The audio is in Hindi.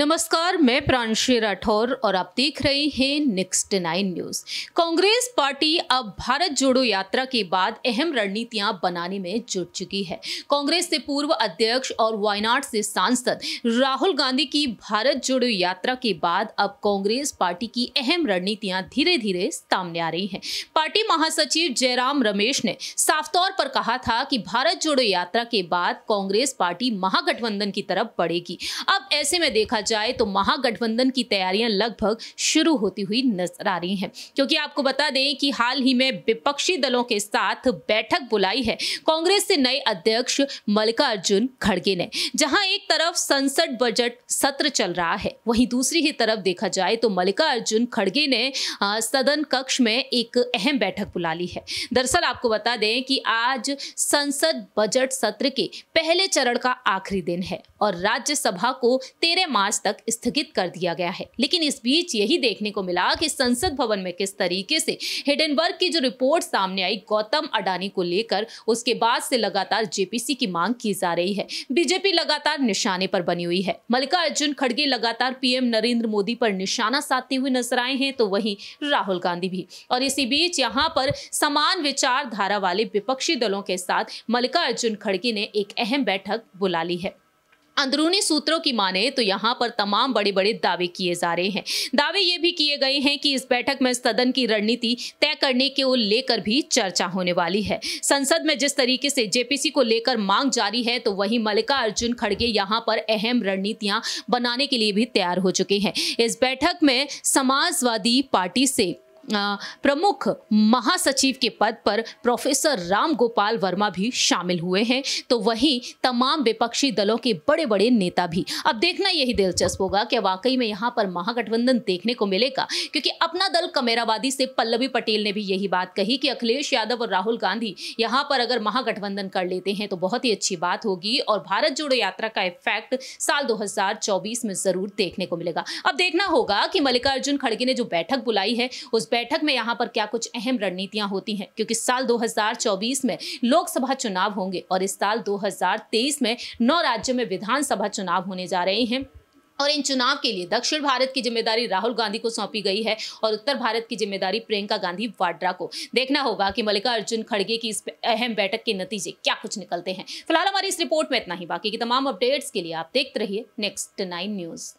नमस्कार मैं प्रांशी राठौर और आप देख रहे हैं next nine news Congress party अब भारत जोड़ो यात्रा के बाद अहम रणनीतियां बनाने में जुट चुकी है कांग्रेस से पूर्व अध्यक्ष और वायनाड से सांसद राहुल गांधी की भारत जोड़ो यात्रा के बाद अब कांग्रेस पार्टी की अहम रणनीतियां धीरे धीरे सामने आ रही है पार्टी महासचिव जयराम रमेश ने साफ तौर पर कहा था कि भारत जोड़ो यात्रा के बाद कांग्रेस पार्टी महागठबंधन की तरफ बढ़ेगी अब ऐसे में देखा जाए तो महागठबंधन की तैयारियां लगभग शुरू होती हुई नजर आ रही हैं क्योंकि आपको बता दें कि हाल ही में विपक्षी दलों के साथ बैठक बुलाई है कांग्रेस से नए अध्यक्ष मल्लिकार्जुन खड़गे ने जहां एक तरफ संसद बजट सत्र चल रहा है वहीं दूसरी ही तरफ देखा जाए तो मल्लिकार्जुन खड़गे ने सदन कक्ष में एक अहम बैठक बुला ली है दरअसल आपको बता दें कि आज संसद बजट सत्र के पहले चरण का आखिरी दिन है और राज्यसभा को तेरह मार्च मार्च तक स्थगित कर दिया गया है लेकिन इस बीच यही देखने को मिला कि संसद भवन में किस तरीके से हिडनबर्ग की जो रिपोर्ट सामने आई गौतम अडानी को लेकर उसके बाद से लगातार जेपीसी की मांग की जा रही है बीजेपी लगातार निशाने पर बनी हुई है मल्लिका अर्जुन खड़गे लगातार पीएम नरेंद्र मोदी पर निशाना साधते हुए नजर आए हैं तो वहीं राहुल गांधी भी और इसी बीच यहाँ पर समान विचारधारा वाले विपक्षी दलों के साथ मल्लिका अर्जुन खड़गे ने एक अहम बैठक बुला ली है अंदरूनी सूत्रों की माने तो यहाँ पर तमाम बड़े बड़े दावे किए जा रहे हैं दावे ये भी किए गए हैं कि इस बैठक में सदन की रणनीति तय करने के लेकर भी चर्चा होने वाली है संसद में जिस तरीके से जेपीसी को लेकर मांग जारी है तो वही मल्लिका अर्जुन खड़गे यहाँ पर अहम रणनीतियां बनाने के लिए भी तैयार हो चुके हैं इस बैठक में समाजवादी पार्टी से प्रमुख महासचिव के पद पर प्रोफेसर राम गोपाल वर्मा भी शामिल हुए हैं तो वहीं तमाम विपक्षी दलों के बड़े बड़े नेता भी अब देखना यही दिलचस्प होगा कि वाकई में यहाँ पर महागठबंधन देखने को मिलेगा क्योंकि अपना दल कमेराबादी से पल्लवी पटेल ने भी यही बात कही कि अखिलेश यादव और राहुल गांधी यहाँ पर अगर महागठबंधन कर लेते हैं तो बहुत ही अच्छी बात होगी और भारत जोड़ो यात्रा का इफेक्ट साल दो में जरूर देखने को मिलेगा अब देखना होगा कि मल्लिकार्जुन खड़गे ने जो बैठक बुलाई है उस बैठक बैठक में यहाँ पर क्या कुछ अहम रणनीतियां होती हैं क्योंकि साल 2024 में लोकसभा चुनाव होंगे और इस साल 2023 में नौ राज्यों में विधानसभा चुनाव होने जा रहे हैं और इन चुनाव के लिए दक्षिण भारत की जिम्मेदारी राहुल गांधी को सौंपी गई है और उत्तर भारत की जिम्मेदारी प्रियंका गांधी वाड्रा को देखना होगा कि अर्जुन खड़गे की इस अहम बैठक के नतीजे क्या कुछ निकलते हैं फिलहाल हमारी इस रिपोर्ट में इतना ही बाकी की तमाम अपडेट्स के लिए आप देखते रहिए नेक्स्ट नाइन न्यूज़